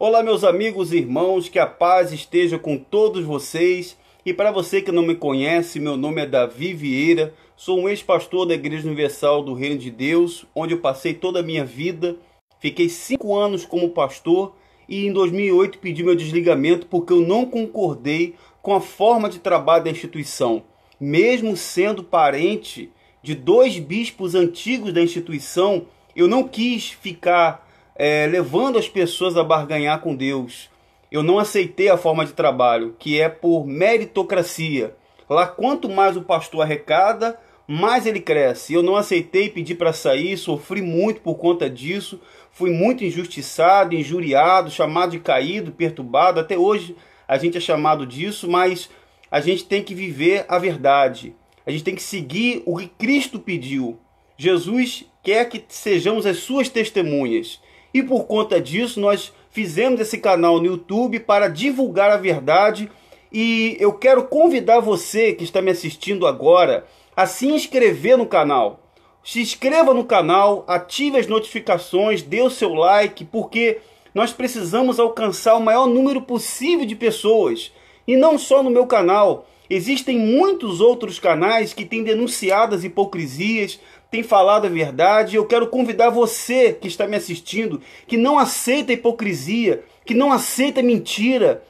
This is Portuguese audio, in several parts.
Olá, meus amigos e irmãos, que a paz esteja com todos vocês. E para você que não me conhece, meu nome é Davi Vieira, sou um ex-pastor da Igreja Universal do Reino de Deus, onde eu passei toda a minha vida. Fiquei cinco anos como pastor e em 2008 pedi meu desligamento porque eu não concordei com a forma de trabalho da instituição, mesmo sendo parente de dois bispos antigos da instituição. Eu não quis ficar é, levando as pessoas a barganhar com Deus. Eu não aceitei a forma de trabalho, que é por meritocracia. Lá, quanto mais o pastor arrecada, mais ele cresce. Eu não aceitei pedir para sair, sofri muito por conta disso. Fui muito injustiçado, injuriado, chamado de caído, perturbado. Até hoje a gente é chamado disso, mas a gente tem que viver a verdade. A gente tem que seguir o que Cristo pediu. Jesus quer que sejamos as suas testemunhas. E por conta disso, nós fizemos esse canal no YouTube para divulgar a verdade. E eu quero convidar você que está me assistindo agora a se inscrever no canal. Se inscreva no canal, ative as notificações, dê o seu like, porque nós precisamos alcançar o maior número possível de pessoas. E não só no meu canal, existem muitos outros canais que têm denunciado as hipocrisias, tem falado a verdade. Eu quero convidar você que está me assistindo, que não aceita hipocrisia, que não aceita mentira,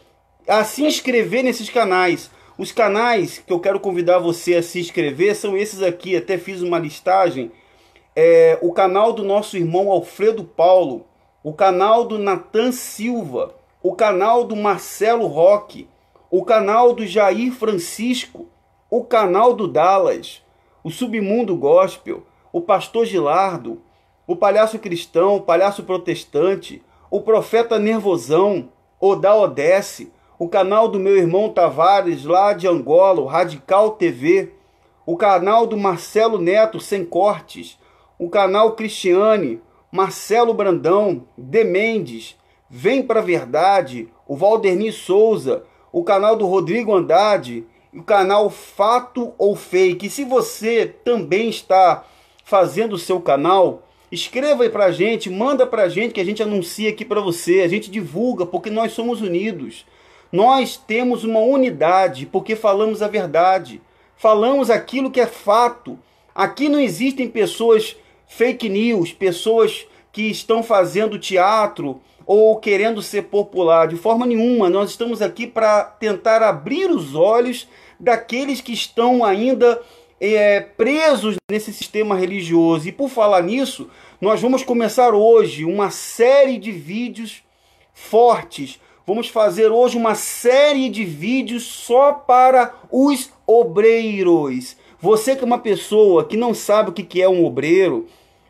a se inscrever nesses canais. Os canais que eu quero convidar você a se inscrever são esses aqui. Até fiz uma listagem. É, o canal do nosso irmão Alfredo Paulo, o canal do Natan Silva, o canal do Marcelo Roque, o canal do Jair Francisco, o canal do Dallas o submundo gospel, o pastor Gilardo, o palhaço cristão, o palhaço protestante, o profeta nervosão, o da Odesse, o canal do meu irmão Tavares lá de Angola, o Radical TV, o canal do Marcelo Neto sem cortes, o canal Cristiane, Marcelo Brandão, Demendes, Vem pra Verdade, o Valderni Souza, o canal do Rodrigo Andrade o canal Fato ou Fake. E se você também está fazendo o seu canal, escreva aí pra gente, manda pra gente que a gente anuncia aqui para você, a gente divulga, porque nós somos unidos. Nós temos uma unidade, porque falamos a verdade. Falamos aquilo que é fato. Aqui não existem pessoas fake news, pessoas que estão fazendo teatro ou querendo ser popular de forma nenhuma. Nós estamos aqui para tentar abrir os olhos daqueles que estão ainda é, presos nesse sistema religioso. E por falar nisso, nós vamos começar hoje uma série de vídeos fortes. Vamos fazer hoje uma série de vídeos só para os obreiros. Você que é uma pessoa que não sabe o que é um obreiro,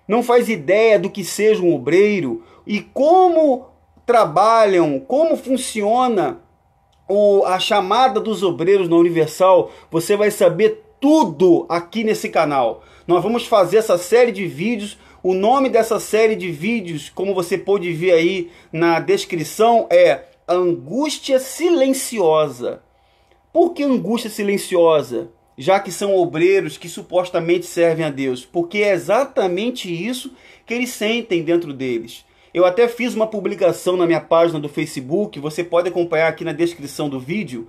não faz ideia do que seja um obreiro e como trabalham, como funciona o, a chamada dos obreiros na Universal, você vai saber tudo aqui nesse canal. Nós vamos fazer essa série de vídeos. O nome dessa série de vídeos, como você pode ver aí na descrição, é Angústia Silenciosa. Por que angústia silenciosa? Já que são obreiros que supostamente servem a Deus. Porque é exatamente isso que eles sentem dentro deles. Eu até fiz uma publicação na minha página do Facebook, você pode acompanhar aqui na descrição do vídeo.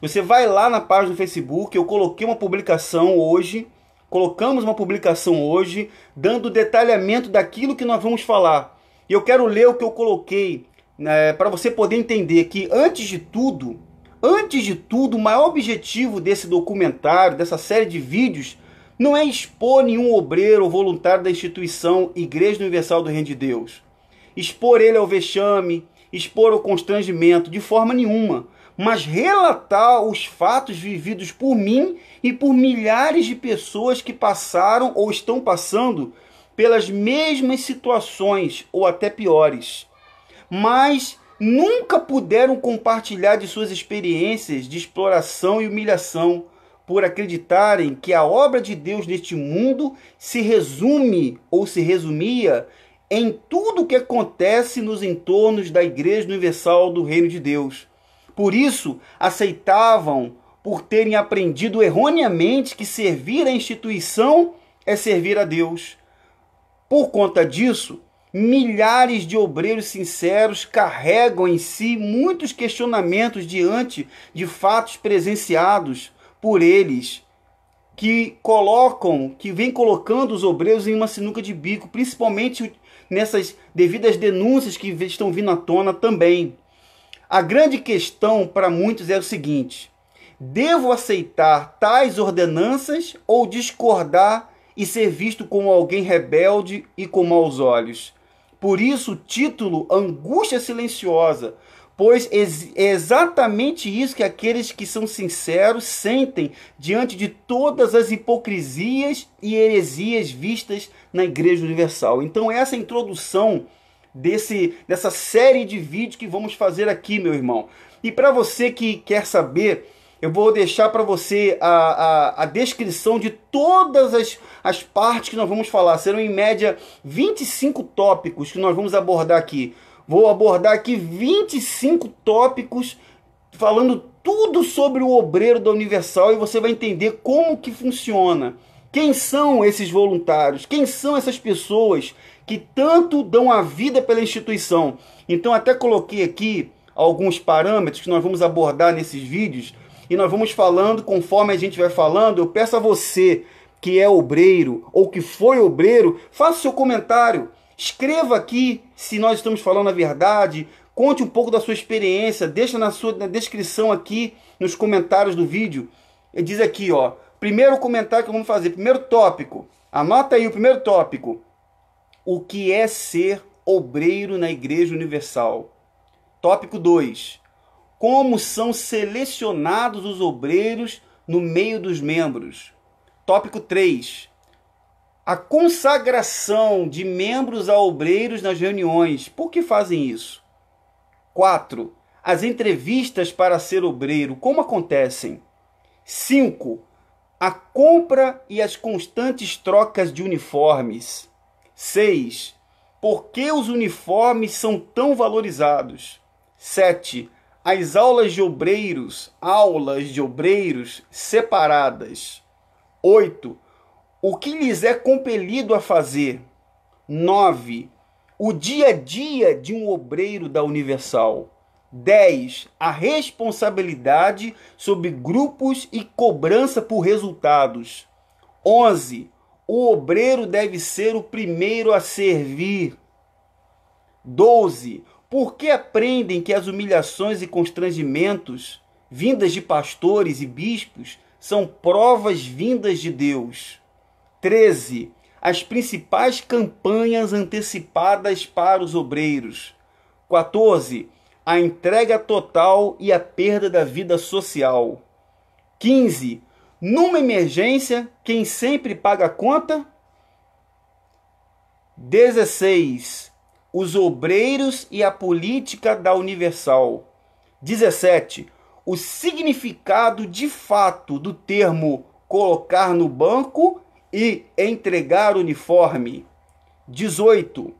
Você vai lá na página do Facebook, eu coloquei uma publicação hoje, colocamos uma publicação hoje, dando detalhamento daquilo que nós vamos falar. E eu quero ler o que eu coloquei, né, para você poder entender que, antes de tudo, antes de tudo, o maior objetivo desse documentário, dessa série de vídeos, não é expor nenhum obreiro ou voluntário da instituição Igreja Universal do Reino de Deus expor ele ao vexame, expor ao constrangimento, de forma nenhuma, mas relatar os fatos vividos por mim e por milhares de pessoas que passaram ou estão passando pelas mesmas situações ou até piores. Mas nunca puderam compartilhar de suas experiências de exploração e humilhação por acreditarem que a obra de Deus neste mundo se resume ou se resumia em tudo o que acontece nos entornos da Igreja Universal do Reino de Deus. Por isso, aceitavam por terem aprendido erroneamente que servir à instituição é servir a Deus. Por conta disso, milhares de obreiros sinceros carregam em si muitos questionamentos diante de fatos presenciados por eles que colocam, que vem colocando os obreiros em uma sinuca de bico, principalmente nessas devidas denúncias que estão vindo à tona também. A grande questão para muitos é o seguinte: devo aceitar tais ordenanças ou discordar e ser visto como alguém rebelde e com maus olhos? Por isso, o título Angústia Silenciosa pois é exatamente isso que aqueles que são sinceros sentem diante de todas as hipocrisias e heresias vistas na Igreja Universal. Então, essa introdução desse, dessa série de vídeos que vamos fazer aqui, meu irmão. E para você que quer saber, eu vou deixar para você a, a, a, descrição de todas as, as partes que nós vamos falar. Serão em média 25 tópicos que nós vamos abordar aqui. Vou abordar aqui 25 tópicos falando tudo sobre o obreiro da Universal e você vai entender como que funciona. Quem são esses voluntários? Quem são essas pessoas que tanto dão a vida pela instituição? Então até coloquei aqui alguns parâmetros que nós vamos abordar nesses vídeos e nós vamos falando conforme a gente vai falando. Eu peço a você que é obreiro ou que foi obreiro, faça seu comentário. Escreva aqui se nós estamos falando a verdade. Conte um pouco da sua experiência. Deixa na sua na descrição aqui, nos comentários do vídeo. Ele diz aqui, ó. Primeiro comentário que vamos fazer. Primeiro tópico. Anota aí o primeiro tópico. O que é ser obreiro na Igreja Universal? Tópico 2. Como são selecionados os obreiros no meio dos membros? Tópico 3 a consagração de membros a obreiros nas reuniões. Por que fazem isso? 4. As entrevistas para ser obreiro, como acontecem? 5. A compra e as constantes trocas de uniformes. 6. Por que os uniformes são tão valorizados? 7. As aulas de obreiros, aulas de obreiros separadas. 8 o que lhes é compelido a fazer. 9. O dia a dia de um obreiro da Universal. 10. A responsabilidade sobre grupos e cobrança por resultados. 11. O obreiro deve ser o primeiro a servir. 12. Por que aprendem que as humilhações e constrangimentos vindas de pastores e bispos são provas vindas de Deus? 13. As principais campanhas antecipadas para os obreiros. 14. A entrega total e a perda da vida social. 15. Numa emergência, quem sempre paga a conta? 16. Os obreiros e a política da Universal. 17. O significado de fato do termo colocar no banco e entregar uniforme. 18.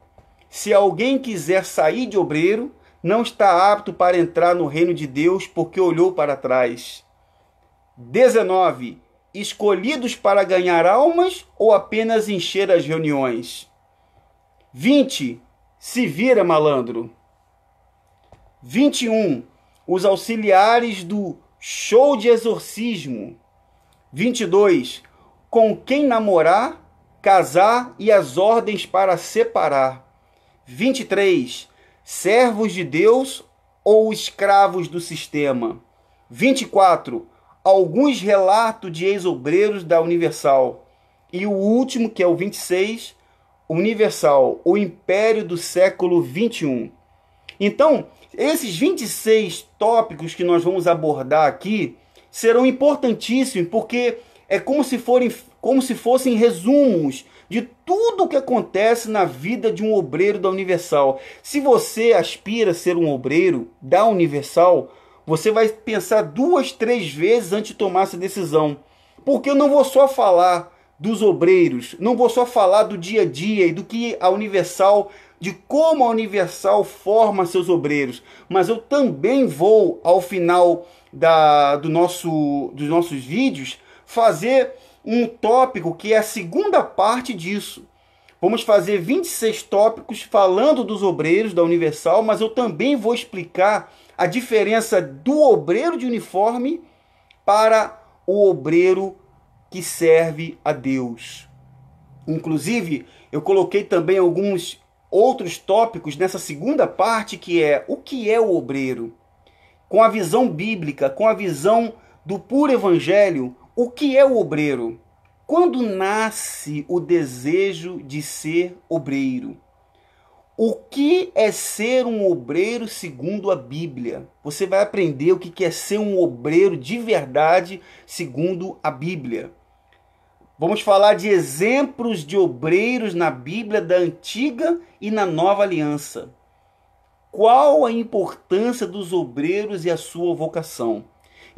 Se alguém quiser sair de obreiro, não está apto para entrar no reino de Deus porque olhou para trás. 19. Escolhidos para ganhar almas ou apenas encher as reuniões? 20. Se vira malandro. 21. Os auxiliares do show de exorcismo. 22 com quem namorar, casar e as ordens para separar. 23. Servos de Deus ou escravos do sistema. 24. Alguns relatos de ex-obreiros da Universal. E o último, que é o 26, Universal, o império do século 21. Então, esses 26 tópicos que nós vamos abordar aqui serão importantíssimos porque é como se, forem, como se fossem resumos de tudo o que acontece na vida de um obreiro da Universal. Se você aspira a ser um obreiro da Universal, você vai pensar duas, três vezes antes de tomar essa decisão. Porque eu não vou só falar dos obreiros, não vou só falar do dia a dia e do que a Universal, de como a Universal forma seus obreiros, mas eu também vou ao final da, do nosso, dos nossos vídeos fazer um tópico que é a segunda parte disso. Vamos fazer 26 tópicos falando dos obreiros da Universal, mas eu também vou explicar a diferença do obreiro de uniforme para o obreiro que serve a Deus. Inclusive, eu coloquei também alguns outros tópicos nessa segunda parte que é o que é o obreiro, com a visão bíblica, com a visão do puro evangelho, o que é o obreiro? Quando nasce o desejo de ser obreiro? O que é ser um obreiro segundo a Bíblia? Você vai aprender o que é ser um obreiro de verdade segundo a Bíblia. Vamos falar de exemplos de obreiros na Bíblia da antiga e na nova aliança. Qual a importância dos obreiros e a sua vocação?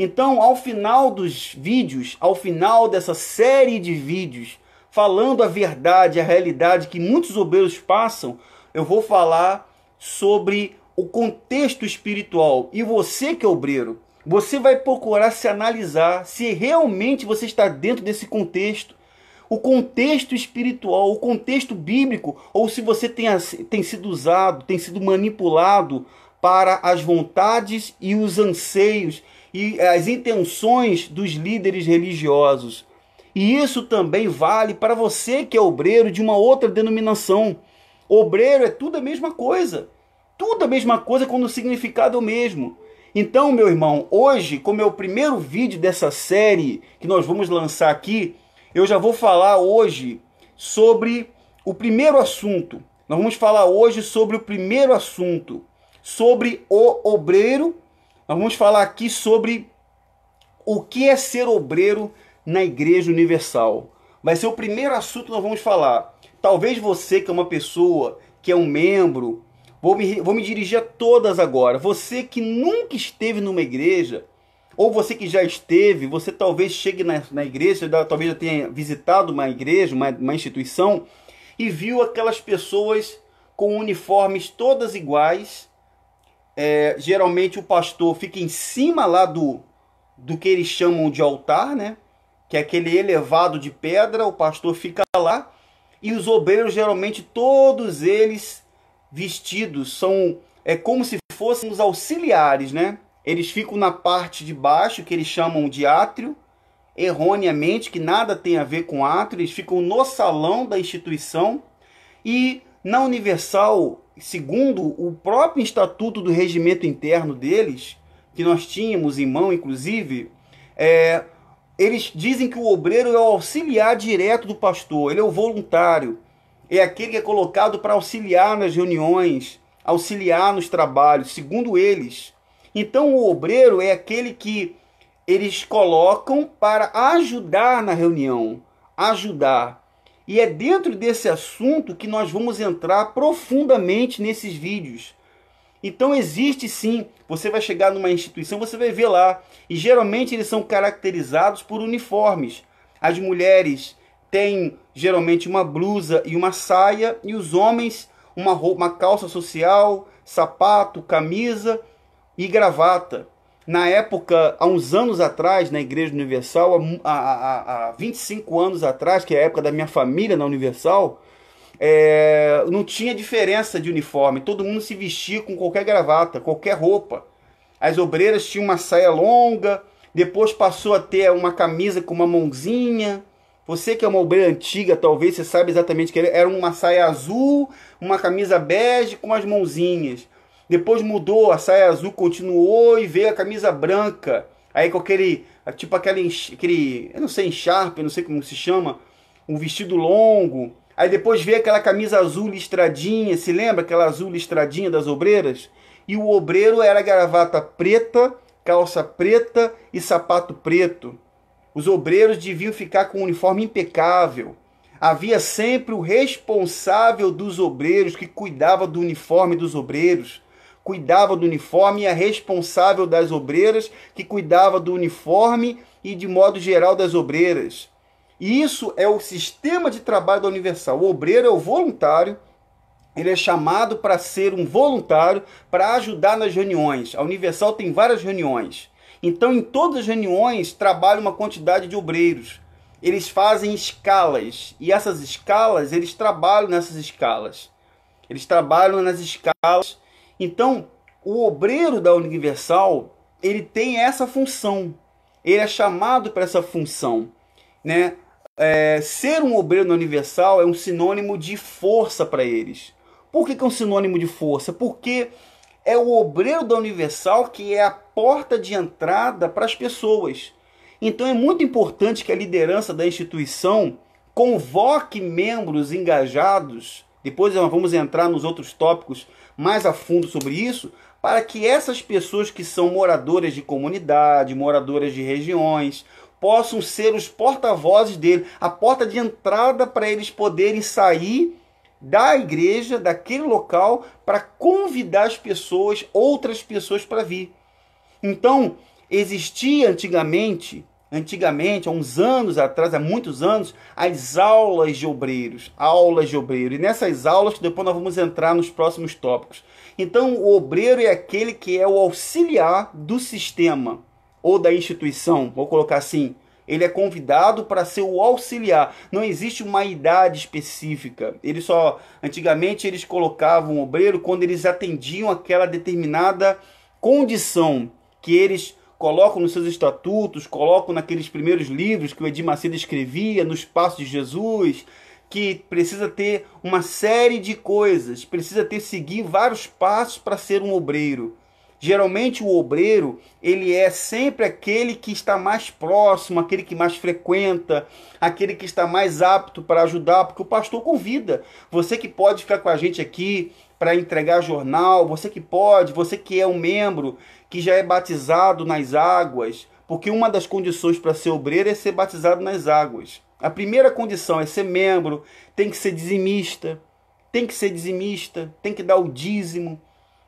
Então, ao final dos vídeos, ao final dessa série de vídeos, falando a verdade, a realidade que muitos obreiros passam, eu vou falar sobre o contexto espiritual. E você que é obreiro, você vai procurar se analisar se realmente você está dentro desse contexto, o contexto espiritual, o contexto bíblico, ou se você tem, tem sido usado, tem sido manipulado para as vontades e os anseios e as intenções dos líderes religiosos. E isso também vale para você que é obreiro de uma outra denominação. Obreiro é tudo a mesma coisa. Tudo a mesma coisa quando o significado é o mesmo. Então, meu irmão, hoje, como é o primeiro vídeo dessa série que nós vamos lançar aqui, eu já vou falar hoje sobre o primeiro assunto. Nós vamos falar hoje sobre o primeiro assunto, sobre o obreiro nós vamos falar aqui sobre o que é ser obreiro na Igreja Universal. Vai ser o primeiro assunto que nós vamos falar. Talvez você, que é uma pessoa, que é um membro, vou me, vou me dirigir a todas agora. Você que nunca esteve numa igreja, ou você que já esteve, você talvez chegue na, na igreja, talvez já tenha visitado uma igreja, uma, uma instituição, e viu aquelas pessoas com uniformes todas iguais é, geralmente o pastor fica em cima lá do, do que eles chamam de altar, né? Que é aquele elevado de pedra, o pastor fica lá. E os obreiros, geralmente, todos eles vestidos, são é como se fossem os auxiliares, né? Eles ficam na parte de baixo, que eles chamam de átrio, erroneamente, que nada tem a ver com átrio, eles ficam no salão da instituição. E na Universal, segundo o próprio estatuto do regimento interno deles, que nós tínhamos em mão, inclusive, é, eles dizem que o obreiro é o auxiliar direto do pastor, ele é o voluntário, é aquele que é colocado para auxiliar nas reuniões, auxiliar nos trabalhos, segundo eles. Então o obreiro é aquele que eles colocam para ajudar na reunião, ajudar. E é dentro desse assunto que nós vamos entrar profundamente nesses vídeos. Então existe sim, você vai chegar numa instituição, você vai ver lá, e geralmente eles são caracterizados por uniformes. As mulheres têm geralmente uma blusa e uma saia, e os homens uma, roupa, uma calça social, sapato, camisa e gravata na época, há uns anos atrás, na Igreja Universal, há, há, há 25 anos atrás, que é a época da minha família na Universal, é, não tinha diferença de uniforme. Todo mundo se vestia com qualquer gravata, qualquer roupa. As obreiras tinham uma saia longa, depois passou a ter uma camisa com uma mãozinha. Você que é uma obreira antiga, talvez você saiba exatamente que era uma saia azul, uma camisa bege com as mãozinhas. Depois mudou, a saia azul continuou e veio a camisa branca. Aí com aquele, tipo aquele, aquele eu não sei, encharpe, não sei como se chama, um vestido longo. Aí depois veio aquela camisa azul listradinha, se lembra aquela azul listradinha das obreiras? E o obreiro era gravata preta, calça preta e sapato preto. Os obreiros deviam ficar com um uniforme impecável. Havia sempre o responsável dos obreiros que cuidava do uniforme dos obreiros cuidava do uniforme e a responsável das obreiras, que cuidava do uniforme e de modo geral das obreiras. E isso é o sistema de trabalho da Universal. O obreiro é o voluntário, ele é chamado para ser um voluntário para ajudar nas reuniões. A Universal tem várias reuniões. Então, em todas as reuniões, trabalha uma quantidade de obreiros. Eles fazem escalas e essas escalas, eles trabalham nessas escalas. Eles trabalham nas escalas então, o obreiro da Universal, ele tem essa função. Ele é chamado para essa função, né? É, ser um obreiro da Universal é um sinônimo de força para eles. Por que, que é um sinônimo de força? Porque é o obreiro da Universal que é a porta de entrada para as pessoas. Então é muito importante que a liderança da instituição convoque membros engajados. Depois vamos entrar nos outros tópicos mais a fundo sobre isso, para que essas pessoas que são moradoras de comunidade, moradoras de regiões, possam ser os porta-vozes dele, a porta de entrada para eles poderem sair da igreja, daquele local, para convidar as pessoas, outras pessoas para vir. Então, existia antigamente Antigamente, há uns anos atrás, há muitos anos, as aulas de obreiros, aulas de obreiro. E nessas aulas, depois nós vamos entrar nos próximos tópicos. Então, o obreiro é aquele que é o auxiliar do sistema ou da instituição, vou colocar assim. Ele é convidado para ser o auxiliar. Não existe uma idade específica. Ele só antigamente eles colocavam obreiro quando eles atendiam aquela determinada condição que eles colocam nos seus estatutos, colocam naqueles primeiros livros que o Edir Macedo escrevia, nos passos de Jesus, que precisa ter uma série de coisas, precisa ter seguir vários passos para ser um obreiro. Geralmente o obreiro, ele é sempre aquele que está mais próximo, aquele que mais frequenta, aquele que está mais apto para ajudar, porque o pastor convida. Você que pode ficar com a gente aqui para entregar jornal, você que pode, você que é um membro que já é batizado nas águas, porque uma das condições para ser obreiro é ser batizado nas águas. A primeira condição é ser membro, tem que ser dizimista, tem que ser dizimista, tem que dar o dízimo.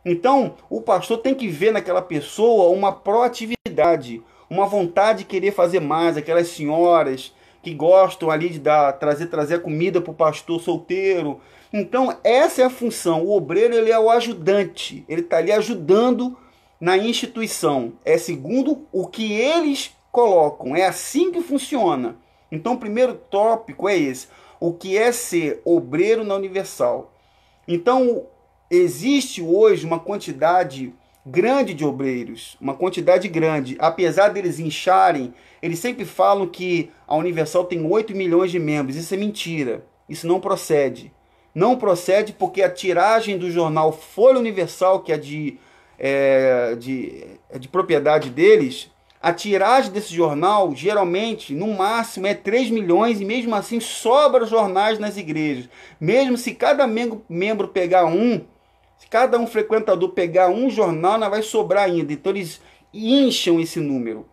Então, o pastor tem que ver naquela pessoa uma proatividade, uma vontade de querer fazer mais, aquelas senhoras que gostam ali de dar, trazer, trazer a comida para o pastor solteiro. Então, essa é a função. O obreiro ele é o ajudante, ele está ali ajudando na instituição, é segundo o que eles colocam, é assim que funciona. Então, o primeiro tópico é esse: o que é ser obreiro na Universal. Então, existe hoje uma quantidade grande de obreiros, uma quantidade grande. Apesar deles incharem, eles sempre falam que a Universal tem 8 milhões de membros. Isso é mentira. Isso não procede. Não procede porque a tiragem do jornal Folha Universal, que é de é, de, é de propriedade deles, a tiragem desse jornal geralmente, no máximo, é 3 milhões e mesmo assim sobra jornais nas igrejas. Mesmo se cada membro pegar um, se cada um frequentador pegar um jornal, não vai sobrar ainda. Então eles incham esse número.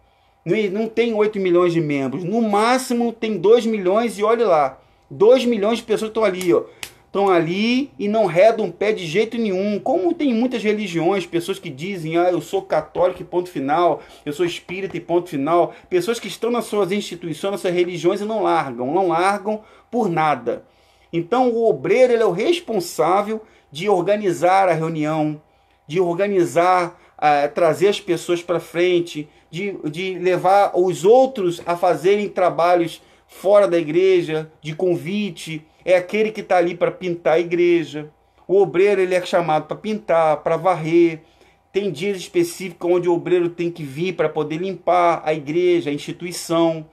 Não tem 8 milhões de membros. No máximo tem 2 milhões e olhe lá. 2 milhões de pessoas estão ali, ó estão ali e não redam pé de jeito nenhum. Como tem muitas religiões, pessoas que dizem, ah, eu sou católico e ponto final, eu sou espírita e ponto final. Pessoas que estão nas suas instituições, nas suas religiões e não largam, não largam por nada. Então o obreiro ele é o responsável de organizar a reunião, de organizar, uh, trazer as pessoas para frente, de, de levar os outros a fazerem trabalhos fora da igreja, de convite, é aquele que está ali para pintar a igreja. O obreiro ele é chamado para pintar, para varrer. Tem dias específicos onde o obreiro tem que vir para poder limpar a igreja, a instituição.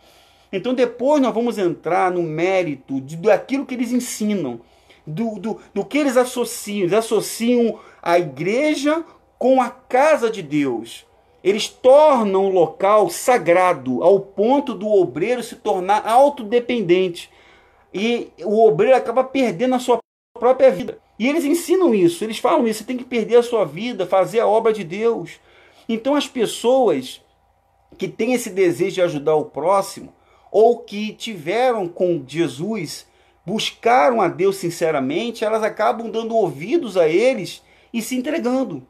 Então depois nós vamos entrar no mérito de, daquilo que eles ensinam, do, do, do que eles associam. Eles associam a igreja com a casa de Deus. Eles tornam o local sagrado, ao ponto do obreiro se tornar autodependente e o obreiro acaba perdendo a sua própria vida. E eles ensinam isso, eles falam isso, você tem que perder a sua vida, fazer a obra de Deus. Então as pessoas que têm esse desejo de ajudar o próximo, ou que tiveram com Jesus, buscaram a Deus sinceramente, elas acabam dando ouvidos a eles e se entregando.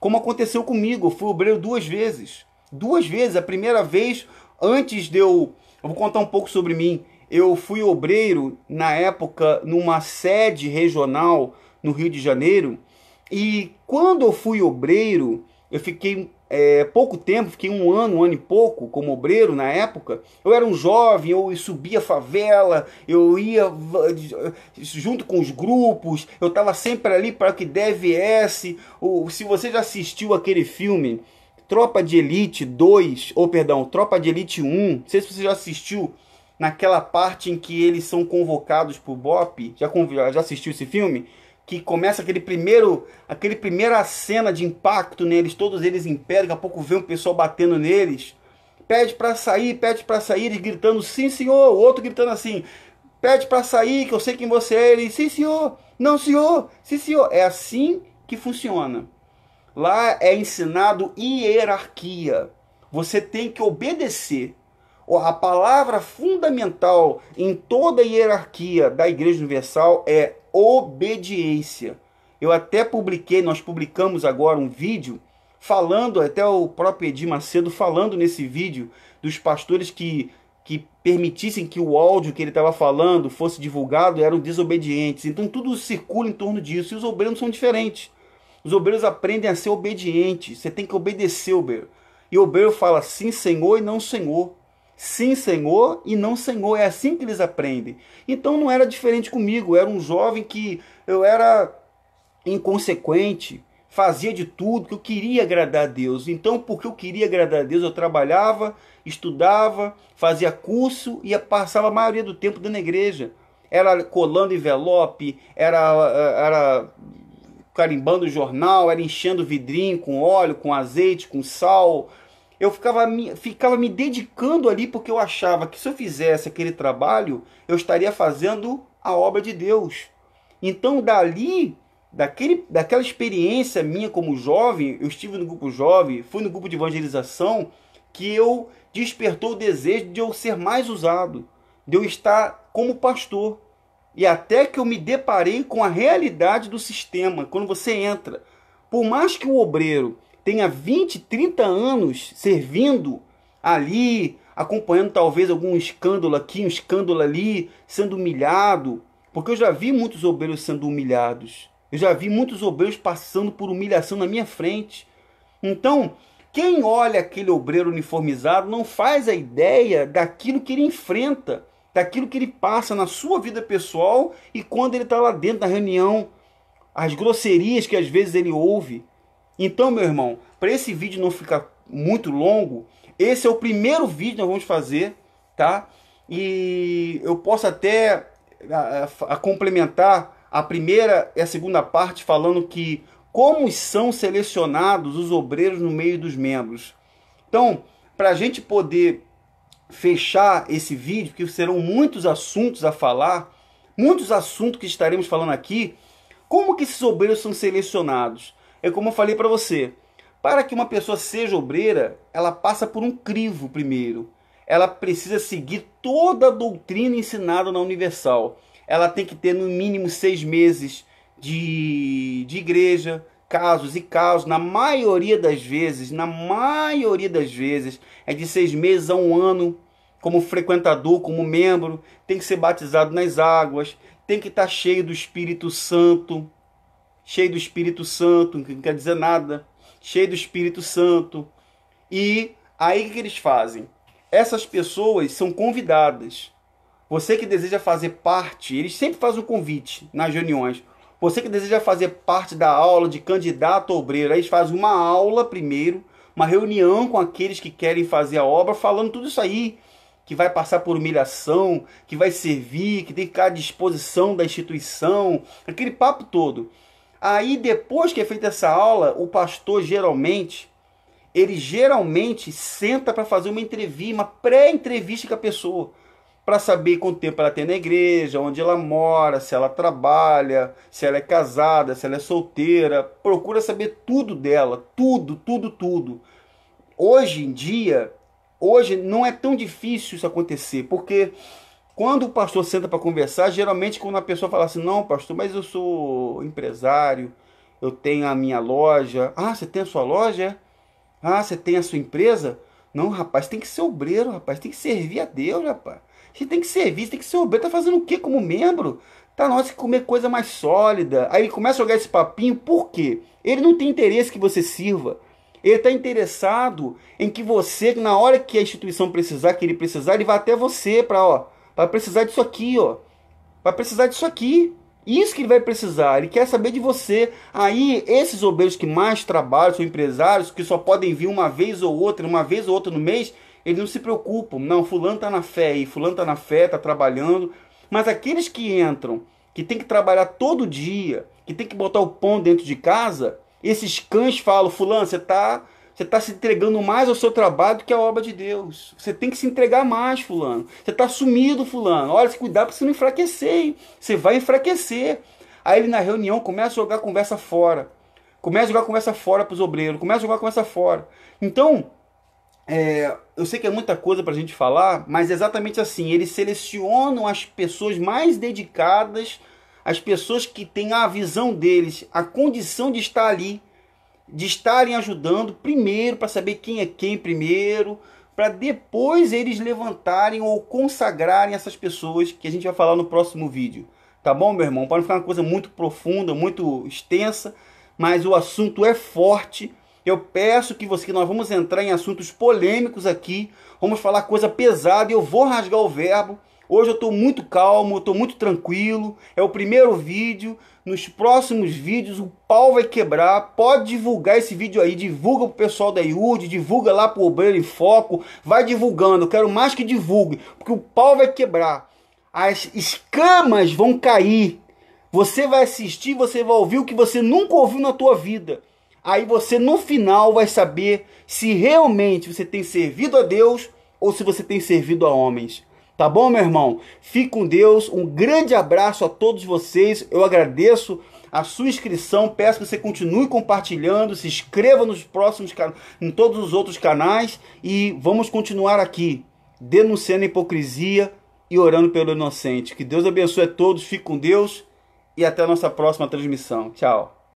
Como aconteceu comigo, eu fui obreiro duas vezes. Duas vezes, a primeira vez antes de eu, eu vou contar um pouco sobre mim. Eu fui obreiro na época numa sede regional no Rio de Janeiro e quando eu fui obreiro, eu fiquei é, pouco tempo, fiquei um ano, um ano e pouco como obreiro na época. Eu era um jovem, eu subia favela, eu ia junto com os grupos, eu estava sempre ali para que deve se você já assistiu aquele filme Tropa de Elite 2, ou perdão, Tropa de Elite 1, não sei se você já assistiu, naquela parte em que eles são convocados por Bop, já, já assistiu esse filme? Que começa aquele primeiro, aquele primeira cena de impacto neles, todos eles em pé, daqui a pouco vê um pessoal batendo neles, pede para sair, pede para sair, eles gritando sim senhor, o outro gritando assim, pede para sair, que eu sei quem você é, ele sim senhor, não senhor, sim senhor, é assim que funciona. Lá é ensinado hierarquia. Você tem que obedecer a palavra fundamental em toda a hierarquia da Igreja Universal é obediência. Eu até publiquei, nós publicamos agora um vídeo falando, até o próprio Edir Macedo falando nesse vídeo dos pastores que, que permitissem que o áudio que ele estava falando fosse divulgado eram desobedientes. Então tudo circula em torno disso e os obreiros são diferentes. Os obreiros aprendem a ser obedientes. Você tem que obedecer, obreiro. E o obreiro fala sim, Senhor e não Senhor. Sim, Senhor e não Senhor. É assim que eles aprendem. Então não era diferente comigo. Eu era um jovem que eu era inconsequente, fazia de tudo que eu queria agradar a Deus. Então, porque eu queria agradar a Deus, eu trabalhava, estudava, fazia curso e passava a maioria do tempo dentro da igreja. Era colando envelope, era, eh, era carimbando jornal, era enchendo vidrinho com óleo, com azeite, com sal, eu ficava me, ficava me dedicando ali porque eu achava que se eu fizesse aquele trabalho, eu estaria fazendo a obra de Deus. Então, dali, daquele, daquela experiência minha como jovem, eu estive no grupo jovem, fui no grupo de evangelização, que eu despertou o desejo de eu ser mais usado, de eu estar como pastor. E até que eu me deparei com a realidade do sistema, quando você entra. Por mais que o obreiro tenha 20, 30 anos servindo ali, acompanhando talvez algum escândalo aqui, um escândalo ali, sendo humilhado. Porque eu já vi muitos obreiros sendo humilhados. Eu já vi muitos obreiros passando por humilhação na minha frente. Então, quem olha aquele obreiro uniformizado não faz a ideia daquilo que ele enfrenta, daquilo que ele passa na sua vida pessoal e quando ele está lá dentro da reunião, as grosserias que às vezes ele ouve, então, meu irmão, para esse vídeo não ficar muito longo, esse é o primeiro vídeo que nós vamos fazer, tá? E eu posso até a, a, a complementar a primeira e a segunda parte falando que como são selecionados os obreiros no meio dos membros. Então, para a gente poder fechar esse vídeo, que serão muitos assuntos a falar, muitos assuntos que estaremos falando aqui, como que esses obreiros são selecionados? É como eu falei para você. Para que uma pessoa seja obreira, ela passa por um crivo primeiro. Ela precisa seguir toda a doutrina ensinada na Universal. Ela tem que ter no mínimo seis meses de, de igreja, casos e casos. Na maioria das vezes, na maioria das vezes, é de seis meses a um ano como frequentador, como membro, tem que ser batizado nas águas, tem que estar cheio do Espírito Santo, cheio do Espírito Santo, que não quer dizer nada, cheio do Espírito Santo. E aí o que eles fazem? Essas pessoas são convidadas. Você que deseja fazer parte, eles sempre fazem um convite nas reuniões. Você que deseja fazer parte da aula de candidato a obreiro, aí eles fazem uma aula primeiro, uma reunião com aqueles que querem fazer a obra, falando tudo isso aí, que vai passar por humilhação, que vai servir, que tem que ficar à disposição da instituição, aquele papo todo. Aí depois que é feita essa aula, o pastor geralmente ele geralmente senta para fazer uma entrevista, uma pré-entrevista com a pessoa, para saber quanto tempo ela tem na igreja, onde ela mora, se ela trabalha, se ela é casada, se ela é solteira, procura saber tudo dela, tudo, tudo, tudo. Hoje em dia, hoje não é tão difícil isso acontecer, porque quando o pastor senta para conversar, geralmente quando a pessoa fala assim, não, pastor, mas eu sou empresário, eu tenho a minha loja. Ah, você tem a sua loja? É? Ah, você tem a sua empresa? Não, rapaz, tem que ser obreiro, rapaz, tem que servir a Deus, rapaz. Você tem que servir, tem que ser obreiro. Tá fazendo o quê como membro? Tá, nós que comer coisa mais sólida. Aí ele começa a jogar esse papinho, por quê? Ele não tem interesse que você sirva. Ele está interessado em que você, na hora que a instituição precisar, que ele precisar, ele vá até você para, ó, Vai precisar disso aqui, ó. Vai precisar disso aqui. Isso que ele vai precisar. Ele quer saber de você. Aí, esses obreiros que mais trabalham, são empresários, que só podem vir uma vez ou outra, uma vez ou outra no mês, eles não se preocupam. Não, fulano tá na fé aí, fulano tá na fé, tá trabalhando. Mas aqueles que entram, que tem que trabalhar todo dia, que tem que botar o pão dentro de casa, esses cães falam, fulano, você tá você está se entregando mais ao seu trabalho do que à obra de Deus. Você tem que se entregar mais, fulano. Você está sumido, fulano. Olha, se cuidar para você não enfraquecer, hein? Você vai enfraquecer. Aí ele na reunião começa a jogar a conversa fora. Começa a jogar a conversa fora para os obreiros. Começa a jogar a conversa fora. Então, é, eu sei que é muita coisa para a gente falar, mas é exatamente assim. Eles selecionam as pessoas mais dedicadas, as pessoas que têm a visão deles, a condição de estar ali de estarem ajudando primeiro para saber quem é quem primeiro, para depois eles levantarem ou consagrarem essas pessoas que a gente vai falar no próximo vídeo. Tá bom, meu irmão? Para não ficar uma coisa muito profunda, muito extensa, mas o assunto é forte. Eu peço que você, que nós vamos entrar em assuntos polêmicos aqui, vamos falar coisa pesada, eu vou rasgar o verbo, Hoje eu estou muito calmo, estou muito tranquilo. É o primeiro vídeo. Nos próximos vídeos o pau vai quebrar. Pode divulgar esse vídeo aí, divulga para o pessoal da IUD, divulga lá para o Obreiro em Foco, vai divulgando. Eu quero mais que divulgue, porque o pau vai quebrar. As escamas vão cair. Você vai assistir, você vai ouvir o que você nunca ouviu na tua vida. Aí você no final vai saber se realmente você tem servido a Deus ou se você tem servido a homens. Tá bom, meu irmão? Fique com Deus. Um grande abraço a todos vocês. Eu agradeço a sua inscrição. Peço que você continue compartilhando, se inscreva nos próximos em todos os outros canais e vamos continuar aqui denunciando a hipocrisia e orando pelo inocente. Que Deus abençoe a todos. Fique com Deus e até a nossa próxima transmissão. Tchau.